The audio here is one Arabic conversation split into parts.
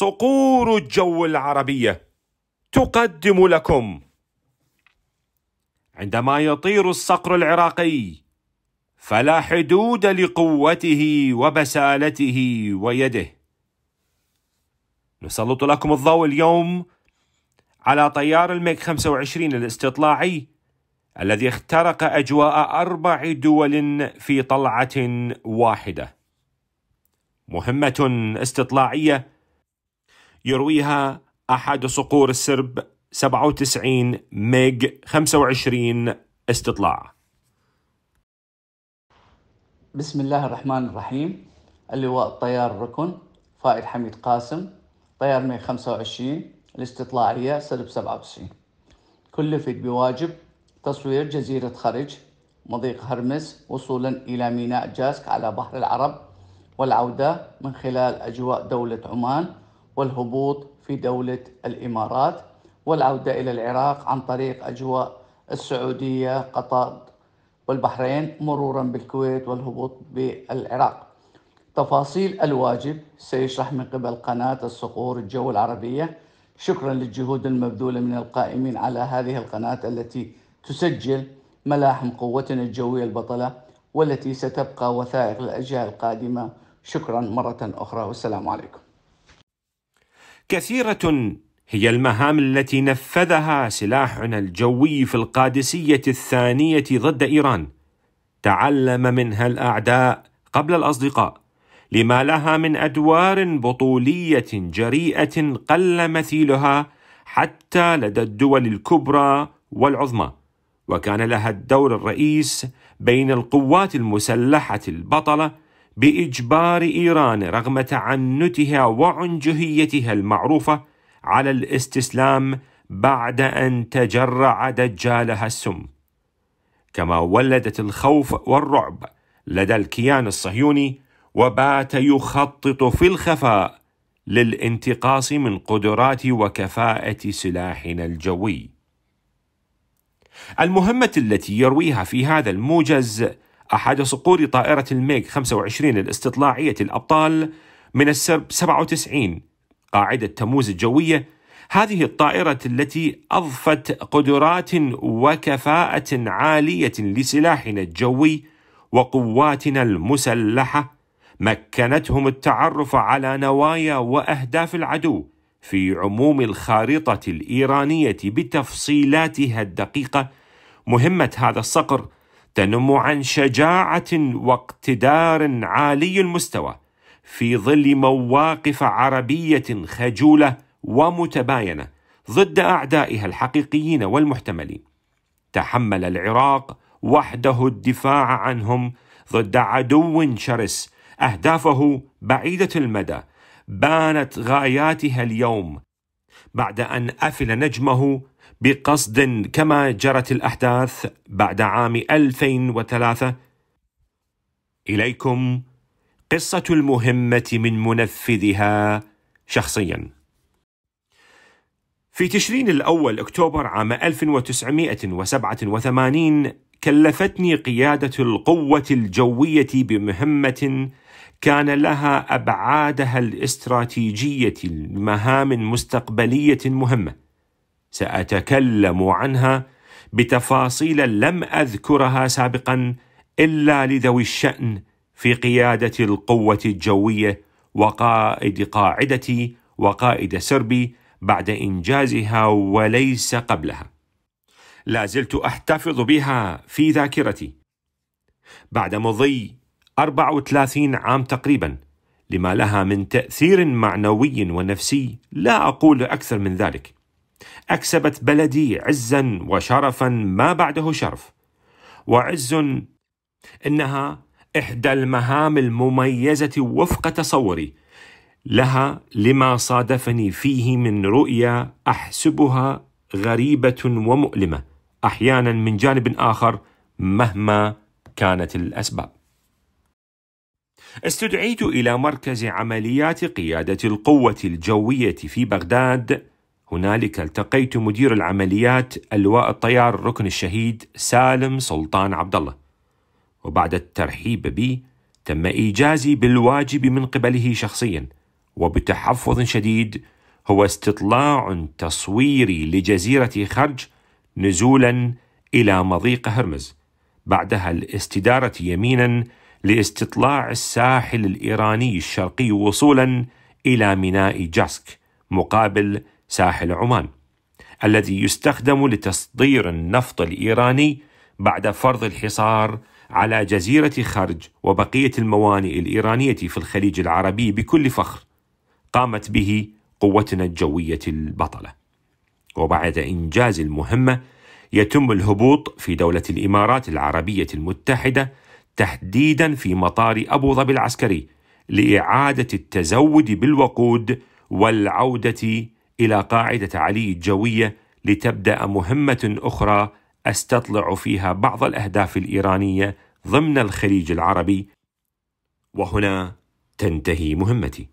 صقور الجو العربية تقدم لكم عندما يطير الصقر العراقي فلا حدود لقوته وبسالته ويده نسلط لكم الضوء اليوم على طيار الميك 25 الاستطلاعي الذي اخترق أجواء أربع دول في طلعة واحدة مهمة استطلاعية يرويها أحد صقور السرب 97 ميج 25 استطلاع بسم الله الرحمن الرحيم اللواء الطيار ركن فائد حميد قاسم طيار 25 الاستطلاعية سرب 97 كلفت بواجب تصوير جزيرة خرج مضيق هرمس وصولا إلى ميناء جاسك على بحر العرب والعودة من خلال أجواء دولة عمان والهبوط في دولة الإمارات والعودة إلى العراق عن طريق أجواء السعودية قطر والبحرين مرورا بالكويت والهبوط بالعراق تفاصيل الواجب سيشرح من قبل قناة الصقور الجو العربية شكرا للجهود المبذولة من القائمين على هذه القناة التي تسجل ملاحم قوتنا الجوية البطلة والتي ستبقى وثائق الأجيال القادمة شكرا مرة أخرى والسلام عليكم كثيرة هي المهام التي نفذها سلاحنا الجوي في القادسية الثانية ضد إيران تعلم منها الأعداء قبل الأصدقاء لما لها من أدوار بطولية جريئة قل مثيلها حتى لدى الدول الكبرى والعظمى وكان لها الدور الرئيس بين القوات المسلحة البطلة باجبار ايران رغم تعنتها وعنجهيتها المعروفه على الاستسلام بعد ان تجرع دجالها السم كما ولدت الخوف والرعب لدى الكيان الصهيوني وبات يخطط في الخفاء للانتقاص من قدرات وكفاءه سلاحنا الجوي المهمه التي يرويها في هذا الموجز أحد صقور طائرة الميغ 25 الاستطلاعية الأبطال من السرب 97 قاعدة تموز الجوية هذه الطائرة التي أضفت قدرات وكفاءة عالية لسلاحنا الجوي وقواتنا المسلحة مكنتهم التعرف على نوايا وأهداف العدو في عموم الخارطة الإيرانية بتفصيلاتها الدقيقة مهمة هذا الصقر تنم عن شجاعه واقتدار عالي المستوى في ظل مواقف عربيه خجوله ومتباينه ضد اعدائها الحقيقيين والمحتملين تحمل العراق وحده الدفاع عنهم ضد عدو شرس اهدافه بعيده المدى بانت غاياتها اليوم بعد ان افل نجمه بقصد كما جرت الأحداث بعد عام 2003 إليكم قصة المهمة من منفذها شخصياً في تشرين الأول أكتوبر عام 1987 كلفتني قيادة القوة الجوية بمهمة كان لها أبعادها الاستراتيجية لمهام مستقبلية مهمة ساتكلم عنها بتفاصيل لم اذكرها سابقا الا لذوي الشان في قياده القوه الجويه وقائد قاعدتي وقائد سربي بعد انجازها وليس قبلها لا زلت احتفظ بها في ذاكرتي بعد مضي 34 عام تقريبا لما لها من تاثير معنوي ونفسي لا اقول اكثر من ذلك أكسبت بلدي عزا وشرفا ما بعده شرف وعز إنها إحدى المهام المميزة وفق تصوري لها لما صادفني فيه من رؤيا أحسبها غريبة ومؤلمة أحيانا من جانب آخر مهما كانت الأسباب استدعيت إلى مركز عمليات قيادة القوة الجوية في بغداد هنالك التقيت مدير العمليات اللواء الطيار الركن الشهيد سالم سلطان عبد الله وبعد الترحيب بي تم إيجازي بالواجب من قبله شخصيا وبتحفظ شديد هو استطلاع تصويري لجزيرة خرج نزولا إلى مضيق هرمز بعدها الاستدارة يمينا لاستطلاع الساحل الإيراني الشرقي وصولا إلى ميناء جاسك مقابل ساحل عمان الذي يستخدم لتصدير النفط الايراني بعد فرض الحصار على جزيره خرج وبقيه الموانئ الايرانيه في الخليج العربي بكل فخر قامت به قوتنا الجويه البطله وبعد انجاز المهمه يتم الهبوط في دوله الامارات العربيه المتحده تحديدا في مطار ابو ظبي العسكري لاعاده التزود بالوقود والعوده إلى قاعدة علي الجوية لتبدأ مهمة أخرى أستطلع فيها بعض الأهداف الإيرانية ضمن الخليج العربي وهنا تنتهي مهمتي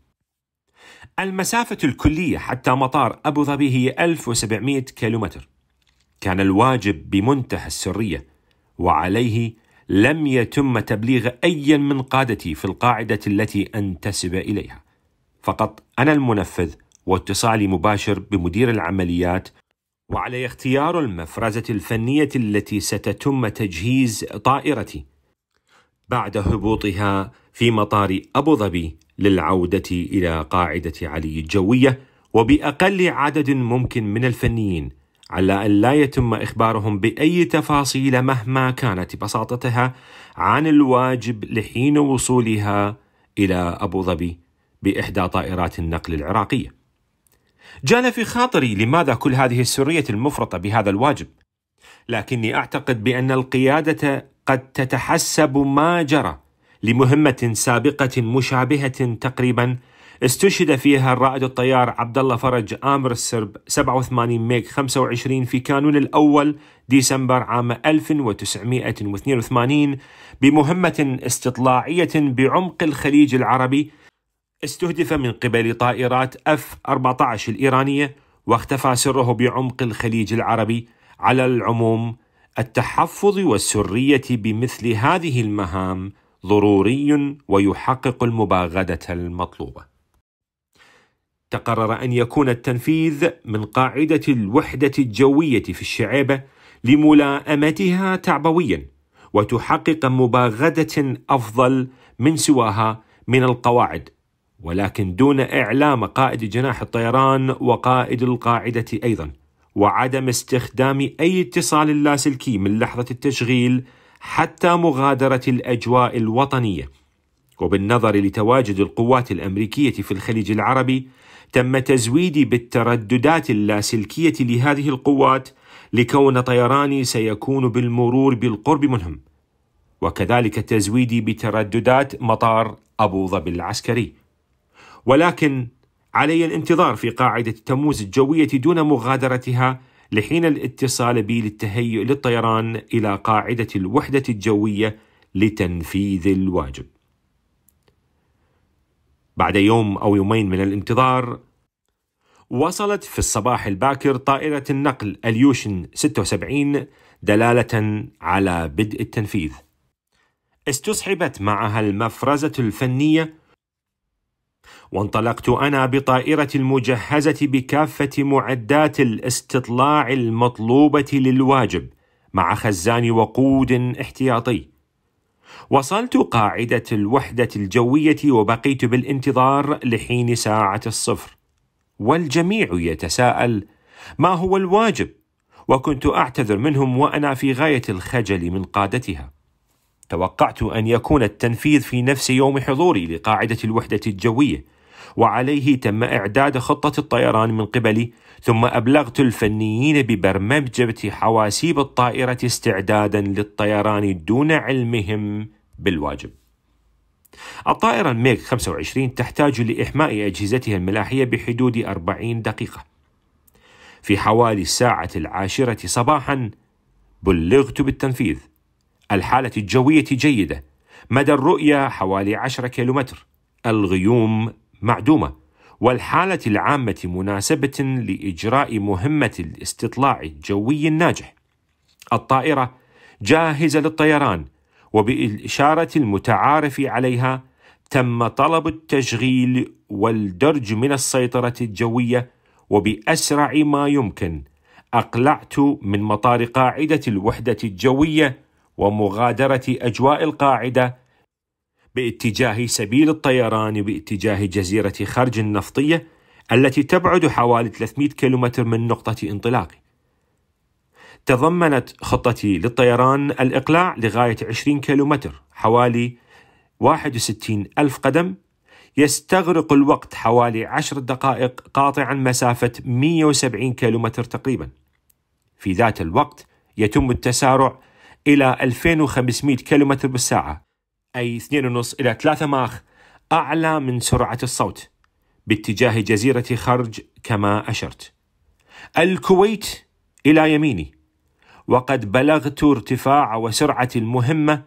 المسافة الكلية حتى مطار أبو ظبي هي 1700 كيلومتر كان الواجب بمنتهى السرية وعليه لم يتم تبليغ أي من قادتي في القاعدة التي أنتسب إليها فقط أنا المنفذ واتصالي مباشر بمدير العمليات وعلي اختيار المفرزة الفنية التي ستتم تجهيز طائرتي بعد هبوطها في مطار أبو ظبي للعودة إلى قاعدة علي الجوية وبأقل عدد ممكن من الفنيين على أن لا يتم إخبارهم بأي تفاصيل مهما كانت بساطتها عن الواجب لحين وصولها إلى أبو ظبي بإحدى طائرات النقل العراقية جال في خاطري لماذا كل هذه السريه المفرطه بهذا الواجب لكني اعتقد بان القياده قد تتحسب ما جرى لمهمه سابقه مشابهه تقريبا استشهد فيها الرائد الطيار عبد الله فرج آمر السرب 87 ميغ 25 في كانون الأول ديسمبر عام 1982 بمهمة استطلاعية بعمق الخليج العربي استهدف من قبل طائرات اف 14 الايرانيه واختفى سره بعمق الخليج العربي على العموم التحفظ والسريه بمثل هذه المهام ضروري ويحقق المباغده المطلوبه تقرر ان يكون التنفيذ من قاعده الوحده الجويه في الشعيبه لملائمتها تعبويا وتحقق مباغده افضل من سواها من القواعد ولكن دون إعلام قائد جناح الطيران وقائد القاعدة أيضا وعدم استخدام أي اتصال لاسلكي من لحظة التشغيل حتى مغادرة الأجواء الوطنية وبالنظر لتواجد القوات الأمريكية في الخليج العربي تم تزويدي بالترددات اللاسلكية لهذه القوات لكون طيراني سيكون بالمرور بالقرب منهم وكذلك تزويدي بترددات مطار أبو ظبي العسكري ولكن علي الانتظار في قاعدة تموز الجوية دون مغادرتها لحين الاتصال بي للتهيئ للطيران إلى قاعدة الوحدة الجوية لتنفيذ الواجب. بعد يوم أو يومين من الانتظار وصلت في الصباح الباكر طائرة النقل اليوشن 76 دلالة على بدء التنفيذ. استصحبت معها المفرزة الفنية وانطلقت انا بطائره المجهزه بكافه معدات الاستطلاع المطلوبه للواجب مع خزان وقود احتياطي وصلت قاعده الوحده الجويه وبقيت بالانتظار لحين ساعه الصفر والجميع يتساءل ما هو الواجب وكنت اعتذر منهم وانا في غايه الخجل من قادتها توقعت أن يكون التنفيذ في نفس يوم حضوري لقاعدة الوحدة الجوية وعليه تم إعداد خطة الطيران من قبلي ثم أبلغت الفنيين ببرمجه حواسيب الطائرة استعدادا للطيران دون علمهم بالواجب الطائرة الميغ 25 تحتاج لإحماء أجهزتها الملاحية بحدود 40 دقيقة في حوالي الساعة العاشرة صباحا بلغت بالتنفيذ الحالة الجوية جيدة مدى الرؤية حوالي 10 كيلومتر الغيوم معدومة والحالة العامة مناسبة لإجراء مهمة الاستطلاع الجوي الناجح الطائرة جاهزة للطيران وبالإشارة المتعارف عليها تم طلب التشغيل والدرج من السيطرة الجوية وبأسرع ما يمكن أقلعت من مطار قاعدة الوحدة الجوية ومغادرة أجواء القاعدة باتجاه سبيل الطيران باتجاه جزيرة خرج النفطية التي تبعد حوالي 300 كيلومتر من نقطة انطلاقي. تضمنت خطتي للطيران الإقلاع لغاية 20 كيلومتر حوالي 61 ألف قدم يستغرق الوقت حوالي 10 دقائق قاطعا مسافة 170 كيلومتر تقريبا في ذات الوقت يتم التسارع إلى 2500 كم بالساعة أي 2.5 إلى 3 ماخ أعلى من سرعة الصوت باتجاه جزيرة خرج كما أشرت الكويت إلى يميني وقد بلغت ارتفاع وسرعة المهمة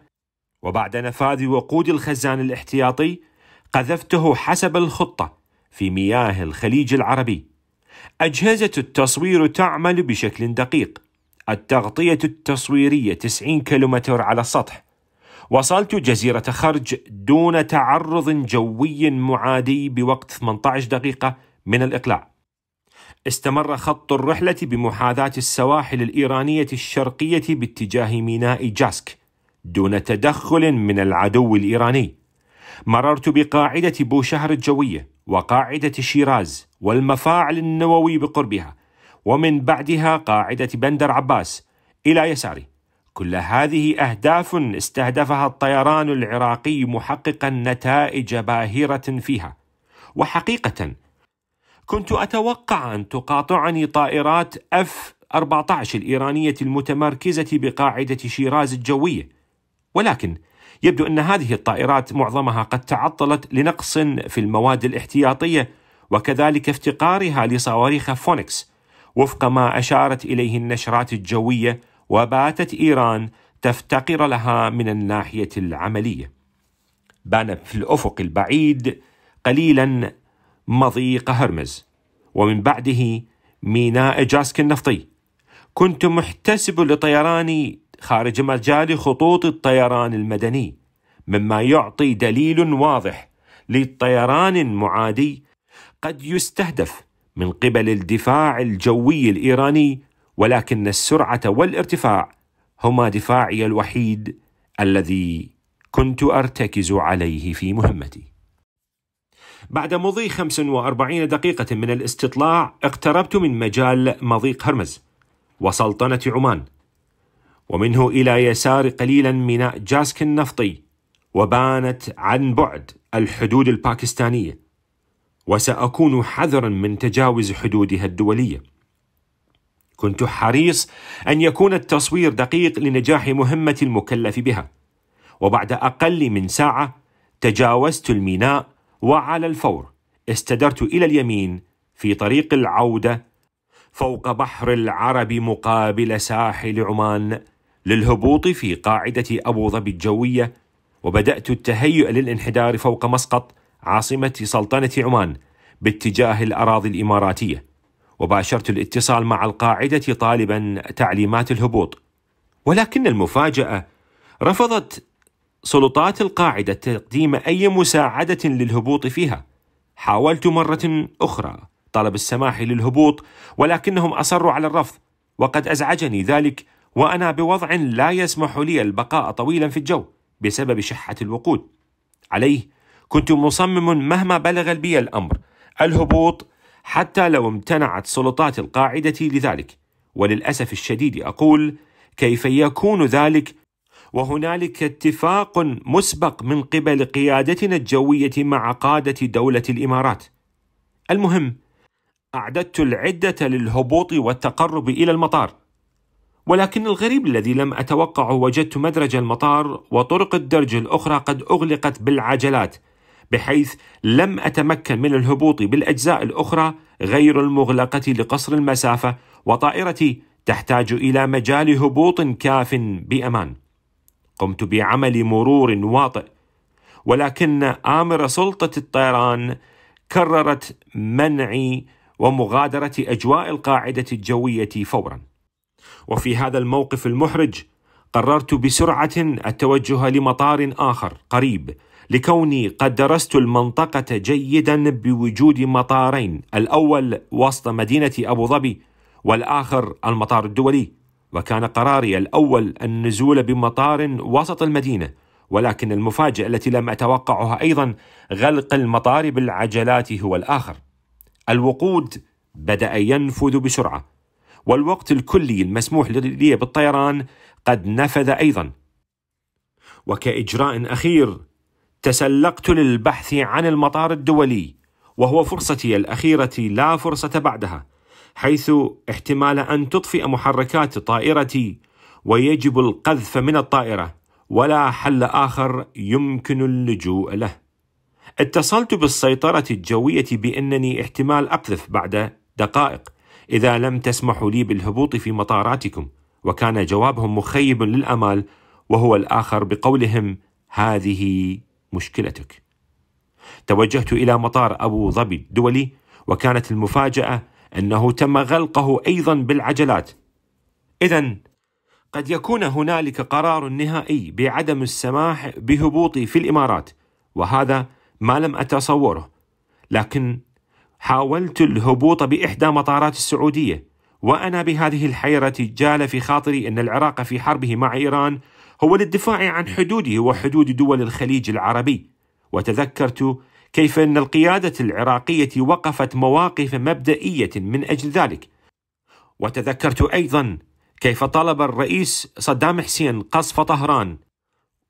وبعد نفاذ وقود الخزان الاحتياطي قذفته حسب الخطة في مياه الخليج العربي أجهزة التصوير تعمل بشكل دقيق التغطية التصويرية 90 كيلومتر على السطح وصلت جزيرة خرج دون تعرض جوي معادي بوقت 18 دقيقة من الإقلاع استمر خط الرحلة بمحاذاة السواحل الإيرانية الشرقية باتجاه ميناء جاسك دون تدخل من العدو الإيراني مررت بقاعدة بوشهر الجوية وقاعدة شيراز والمفاعل النووي بقربها ومن بعدها قاعدة بندر عباس إلى يساري كل هذه أهداف استهدفها الطيران العراقي محققا نتائج باهرة فيها وحقيقة كنت أتوقع أن تقاطعني طائرات أف 14 الإيرانية المتمركزة بقاعدة شيراز الجوية ولكن يبدو أن هذه الطائرات معظمها قد تعطلت لنقص في المواد الاحتياطية وكذلك افتقارها لصواريخ فونكس وفق ما أشارت إليه النشرات الجوية وباتت إيران تفتقر لها من الناحية العملية بان في الأفق البعيد قليلا مضيق هرمز ومن بعده ميناء جاسك النفطي كنت محتسب لطيراني خارج مجال خطوط الطيران المدني مما يعطي دليل واضح لطيران معادي قد يستهدف من قبل الدفاع الجوي الايراني ولكن السرعه والارتفاع هما دفاعي الوحيد الذي كنت ارتكز عليه في مهمتي. بعد مضي 45 دقيقة من الاستطلاع اقتربت من مجال مضيق هرمز وسلطنة عمان ومنه إلى يسار قليلا ميناء جاسك النفطي وبانت عن بعد الحدود الباكستانية وساكون حذرا من تجاوز حدودها الدوليه كنت حريص ان يكون التصوير دقيق لنجاح مهمه المكلف بها وبعد اقل من ساعه تجاوزت الميناء وعلى الفور استدرت الى اليمين في طريق العوده فوق بحر العرب مقابل ساحل عمان للهبوط في قاعده ابو ظبي الجويه وبدات التهيؤ للانحدار فوق مسقط عاصمة سلطنة عمان باتجاه الأراضي الإماراتية وباشرت الاتصال مع القاعدة طالبا تعليمات الهبوط ولكن المفاجأة رفضت سلطات القاعدة تقديم أي مساعدة للهبوط فيها حاولت مرة أخرى طلب السماح للهبوط ولكنهم أصروا على الرفض وقد أزعجني ذلك وأنا بوضع لا يسمح لي البقاء طويلا في الجو بسبب شحة الوقود عليه كنت مصمم مهما بلغ بي الأمر الهبوط حتى لو امتنعت سلطات القاعدة لذلك وللأسف الشديد أقول كيف يكون ذلك وهنالك اتفاق مسبق من قبل قيادتنا الجوية مع قادة دولة الإمارات المهم أعددت العدة للهبوط والتقرب إلى المطار ولكن الغريب الذي لم أتوقعه وجدت مدرج المطار وطرق الدرج الأخرى قد أغلقت بالعجلات بحيث لم أتمكن من الهبوط بالأجزاء الأخرى غير المغلقة لقصر المسافة وطائرتي تحتاج إلى مجال هبوط كاف بأمان قمت بعمل مرور واطئ ولكن آمر سلطة الطيران كررت منعي ومغادرة أجواء القاعدة الجوية فورا وفي هذا الموقف المحرج قررت بسرعة التوجه لمطار آخر قريب لكوني قد درست المنطقة جيدا بوجود مطارين الأول وسط مدينة أبو ظبي والآخر المطار الدولي وكان قراري الأول النزول بمطار وسط المدينة ولكن المفاجأة التي لم أتوقعها أيضا غلق المطار بالعجلات هو الآخر الوقود بدأ ينفذ بسرعة والوقت الكلي المسموح لي بالطيران قد نفذ أيضا وكإجراء أخير تسلقت للبحث عن المطار الدولي وهو فرصتي الاخيره لا فرصه بعدها حيث احتمال ان تطفئ محركات طائرتي ويجب القذف من الطائره ولا حل اخر يمكن اللجوء له اتصلت بالسيطره الجويه بانني احتمال اقذف بعد دقائق اذا لم تسمحوا لي بالهبوط في مطاراتكم وكان جوابهم مخيب للامال وهو الاخر بقولهم هذه مشكلتك توجهت إلى مطار أبو ظبي الدولي وكانت المفاجأة أنه تم غلقه أيضا بالعجلات إذا قد يكون هنالك قرار نهائي بعدم السماح بهبوطي في الإمارات وهذا ما لم أتصوره لكن حاولت الهبوط بإحدى مطارات السعودية وأنا بهذه الحيرة جال في خاطري أن العراق في حربه مع إيران هو للدفاع عن نعم. حدوده وحدود دول الخليج العربي وتذكرت كيف ان القياده العراقيه وقفت مواقف مبدئيه من اجل ذلك وتذكرت ايضا كيف طلب الرئيس صدام حسين قصف طهران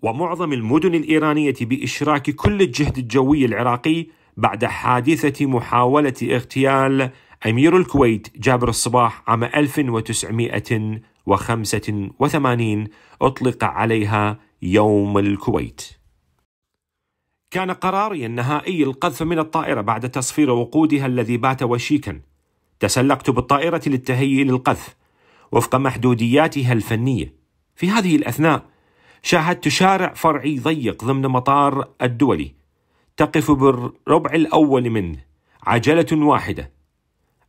ومعظم المدن الايرانيه باشراك كل الجهد الجوي العراقي بعد حادثه محاوله اغتيال امير الكويت جابر الصباح عام 1900 وخمسة وثمانين أطلق عليها يوم الكويت كان قراري النهائي القذف من الطائرة بعد تصفير وقودها الذي بات وشيكا تسلقت بالطائرة للتهيئ للقذف وفق محدودياتها الفنية في هذه الأثناء شاهدت شارع فرعي ضيق ضمن مطار الدولي تقف بالربع الأول منه عجلة واحدة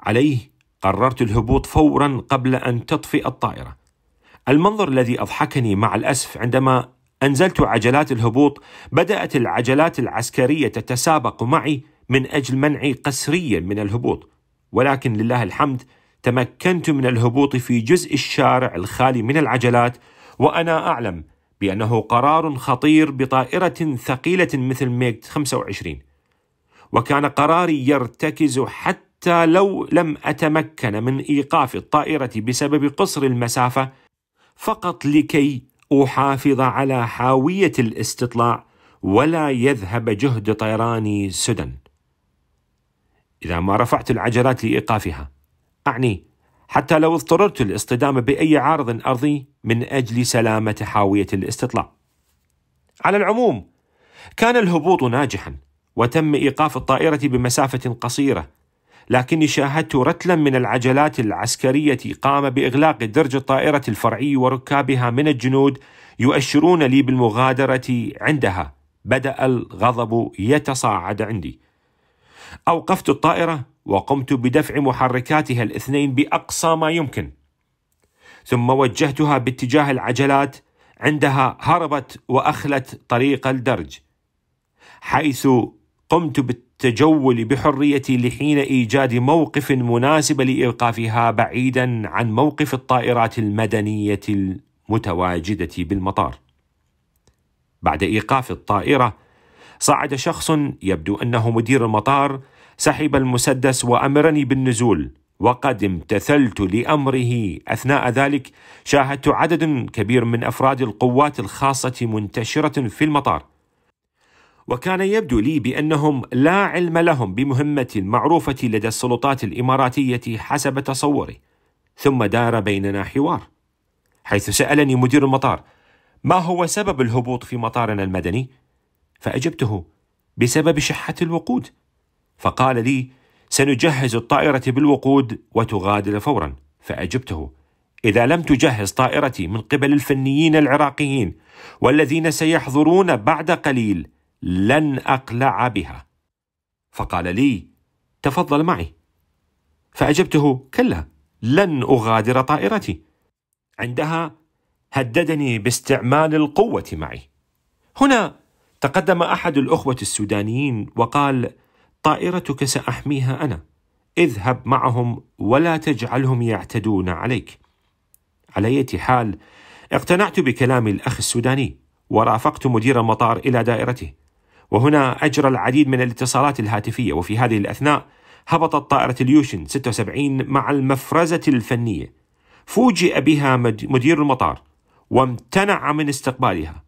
عليه قررت الهبوط فورا قبل أن تطفئ الطائرة. المنظر الذي أضحكني مع الأسف عندما أنزلت عجلات الهبوط بدأت العجلات العسكرية تتسابق معي من أجل منعي قسريا من الهبوط ولكن لله الحمد تمكنت من الهبوط في جزء الشارع الخالي من العجلات وأنا أعلم بأنه قرار خطير بطائرة ثقيلة مثل ميج 25 وكان قراري يرتكز حتى حتى لو لم أتمكن من إيقاف الطائرة بسبب قصر المسافة فقط لكي أحافظ على حاوية الاستطلاع ولا يذهب جهد طيراني سدى إذا ما رفعت العجلات لإيقافها أعني حتى لو اضطررت الاصطدام بأي عارض أرضي من أجل سلامة حاوية الاستطلاع على العموم كان الهبوط ناجحا وتم إيقاف الطائرة بمسافة قصيرة لكني شاهدت رتلا من العجلات العسكرية قام بإغلاق درج الطائرة الفرعي وركابها من الجنود يؤشرون لي بالمغادرة عندها بدأ الغضب يتصاعد عندي أوقفت الطائرة وقمت بدفع محركاتها الاثنين بأقصى ما يمكن ثم وجهتها باتجاه العجلات عندها هربت وأخلت طريق الدرج حيث قمت بالتالي التجول بحريتي لحين ايجاد موقف مناسب لايقافها بعيدا عن موقف الطائرات المدنيه المتواجده بالمطار. بعد ايقاف الطائره صعد شخص يبدو انه مدير المطار سحب المسدس وامرني بالنزول وقد امتثلت لامره اثناء ذلك شاهدت عدد كبير من افراد القوات الخاصه منتشره في المطار وكان يبدو لي بانهم لا علم لهم بمهمه معروفه لدى السلطات الاماراتيه حسب تصوري ثم دار بيننا حوار حيث سالني مدير المطار ما هو سبب الهبوط في مطارنا المدني فاجبته بسبب شحه الوقود فقال لي سنجهز الطائره بالوقود وتغادر فورا فاجبته اذا لم تجهز طائرتي من قبل الفنيين العراقيين والذين سيحضرون بعد قليل لن اقلع بها فقال لي تفضل معي فاجبته كلا لن اغادر طائرتي عندها هددني باستعمال القوه معي هنا تقدم احد الاخوه السودانيين وقال طائرتك ساحميها انا اذهب معهم ولا تجعلهم يعتدون عليك على اية حال اقتنعت بكلام الاخ السوداني ورافقت مدير المطار الى دائرته وهنا أجرى العديد من الاتصالات الهاتفية وفي هذه الأثناء هبطت طائرة اليوشن 76 مع المفرزة الفنية فوجئ بها مدير المطار وامتنع من استقبالها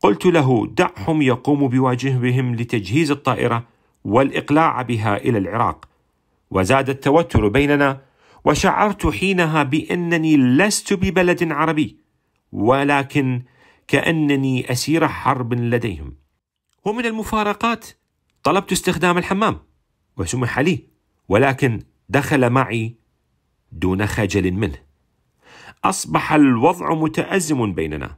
قلت له دعهم يقوموا بواجبهم لتجهيز الطائرة والإقلاع بها إلى العراق وزاد التوتر بيننا وشعرت حينها بأنني لست ببلد عربي ولكن كأنني أسير حرب لديهم ومن المفارقات طلبت استخدام الحمام وسمح لي ولكن دخل معي دون خجل منه اصبح الوضع متازم بيننا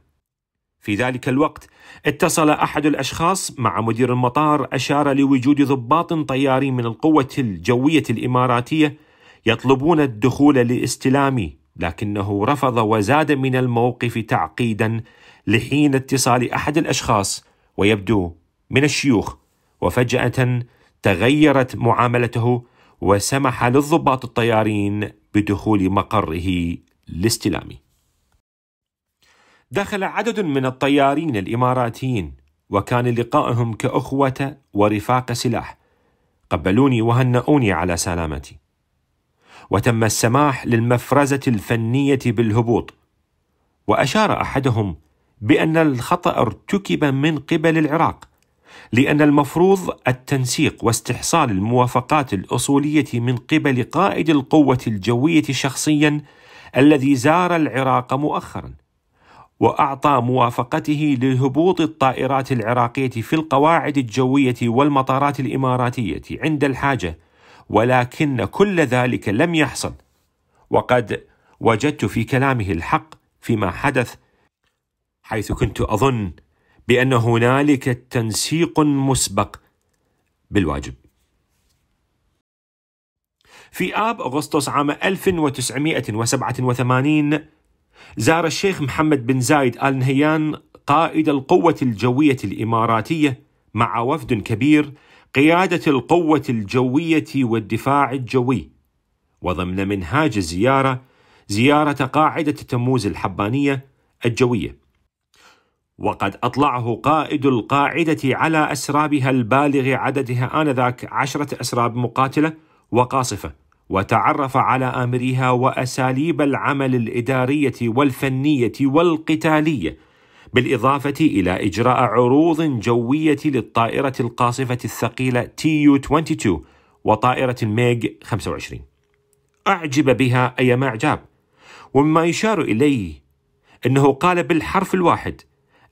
في ذلك الوقت اتصل احد الاشخاص مع مدير المطار اشار لوجود ضباط طيارين من القوه الجويه الاماراتيه يطلبون الدخول لاستلامي لكنه رفض وزاد من الموقف تعقيدا لحين اتصال احد الاشخاص ويبدو من الشيوخ وفجأة تغيرت معاملته وسمح للضباط الطيارين بدخول مقره لاستلام دخل عدد من الطيارين الاماراتيين وكان لقائهم كاخوه ورفاق سلاح. قبلوني وهنؤوني على سلامتي. وتم السماح للمفرزه الفنيه بالهبوط. واشار احدهم بان الخطا ارتكب من قبل العراق لأن المفروض التنسيق واستحصال الموافقات الأصولية من قبل قائد القوة الجوية شخصيا الذي زار العراق مؤخرا وأعطى موافقته لهبوط الطائرات العراقية في القواعد الجوية والمطارات الإماراتية عند الحاجة ولكن كل ذلك لم يحصل وقد وجدت في كلامه الحق فيما حدث حيث كنت أظن بأن هنالك تنسيق مسبق بالواجب في آب أغسطس عام 1987 زار الشيخ محمد بن زايد آل نهيان قائد القوة الجوية الإماراتية مع وفد كبير قيادة القوة الجوية والدفاع الجوي وضمن منهاج الزيارة زيارة قاعدة تموز الحبانية الجوية وقد أطلعه قائد القاعدة على أسرابها البالغ عددها آنذاك عشرة أسراب مقاتلة وقاصفة وتعرف على آمرها وأساليب العمل الإدارية والفنية والقتالية بالإضافة إلى إجراء عروض جوية للطائرة القاصفة الثقيلة تي يو 22 وطائرة الميغ 25 أعجب بها أيما إعجاب ومما يشار إليه أنه قال بالحرف الواحد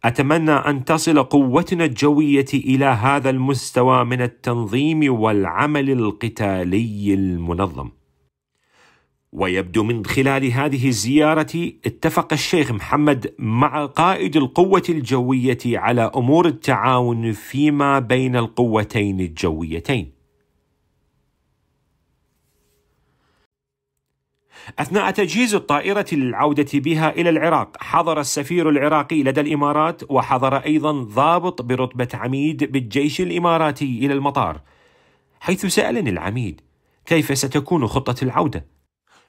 اتمنى ان تصل قوتنا الجويه الى هذا المستوى من التنظيم والعمل القتالي المنظم ويبدو من خلال هذه الزيارة اتفق الشيخ محمد مع قائد القوة الجوية على أمور التعاون فيما بين القوتين الجويتين. أثناء تجهيز الطائرة للعودة بها إلى العراق حضر السفير العراقي لدى الإمارات وحضر أيضا ضابط برتبة عميد بالجيش الإماراتي إلى المطار حيث سألني العميد كيف ستكون خطة العودة؟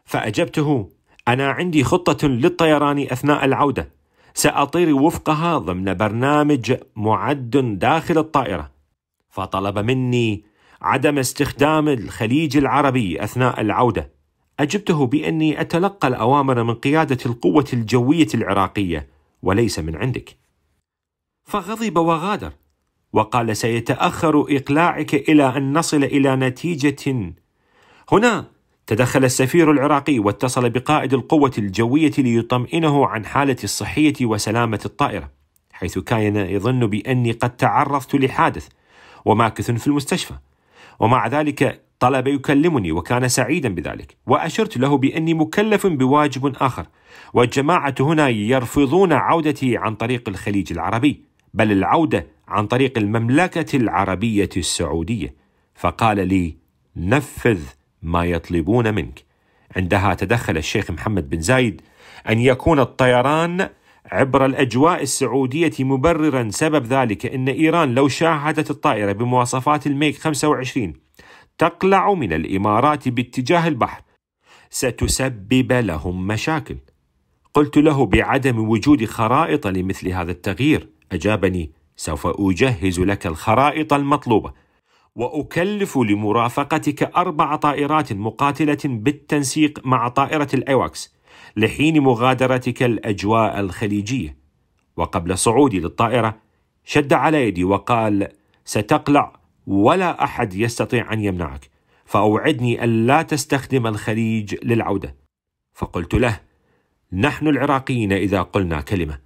فأجبته أنا عندي خطة للطيران أثناء العودة سأطير وفقها ضمن برنامج معد داخل الطائرة فطلب مني عدم استخدام الخليج العربي أثناء العودة أجبته بأني أتلقى الأوامر من قيادة القوة الجوية العراقية وليس من عندك. فغضب وغادر وقال سيتأخر إقلاعك إلى أن نصل إلى نتيجة. هنا تدخل السفير العراقي واتصل بقائد القوة الجوية ليطمئنه عن حالة الصحية وسلامة الطائرة، حيث كان يظن بأني قد تعرضت لحادث وماكث في المستشفى. ومع ذلك طلب يكلمني وكان سعيدا بذلك وأشرت له بأني مكلف بواجب آخر والجماعة هنا يرفضون عودتي عن طريق الخليج العربي بل العودة عن طريق المملكة العربية السعودية فقال لي نفذ ما يطلبون منك عندها تدخل الشيخ محمد بن زايد أن يكون الطيران عبر الأجواء السعودية مبررا سبب ذلك أن إيران لو شاهدت الطائرة بمواصفات الميك 25 تقلع من الإمارات باتجاه البحر ستسبب لهم مشاكل قلت له بعدم وجود خرائط لمثل هذا التغيير أجابني سوف أجهز لك الخرائط المطلوبة وأكلف لمرافقتك أربع طائرات مقاتلة بالتنسيق مع طائرة الأيواكس لحين مغادرتك الأجواء الخليجية وقبل صعودي للطائرة شد على يدي وقال ستقلع ولا أحد يستطيع أن يمنعك فأوعدني ألا تستخدم الخليج للعودة فقلت له نحن العراقيين إذا قلنا كلمة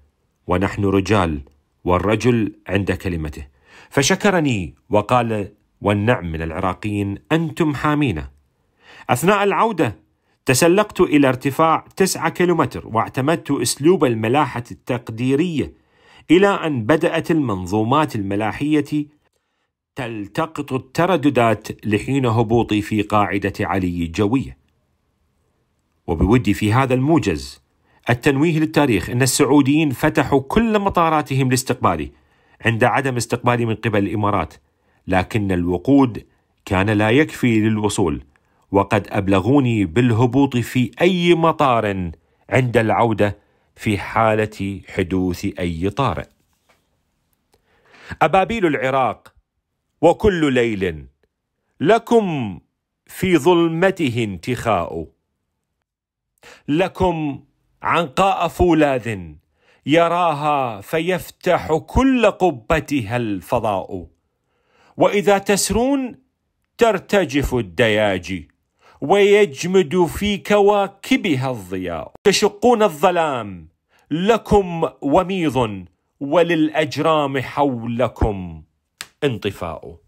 ونحن رجال والرجل عند كلمته فشكرني وقال والنعم من العراقيين أنتم حامينا أثناء العودة تسلقت إلى ارتفاع 9 كيلومتر واعتمدت أسلوب الملاحة التقديرية إلى أن بدأت المنظومات الملاحية تلتقط الترددات لحين هبوطي في قاعدة علي الجوية وبودي في هذا الموجز التنويه للتاريخ أن السعوديين فتحوا كل مطاراتهم لاستقبالي عند عدم استقبالي من قبل الإمارات لكن الوقود كان لا يكفي للوصول وقد ابلغوني بالهبوط في اي مطار عند العوده في حاله حدوث اي طارئ ابابيل العراق وكل ليل لكم في ظلمته انتخاء لكم عنقاء فولاذ يراها فيفتح كل قبتها الفضاء واذا تسرون ترتجف الدياجي ويجمد في كواكبها الضياء تشقون الظلام لكم وميض وللأجرام حولكم انطفاء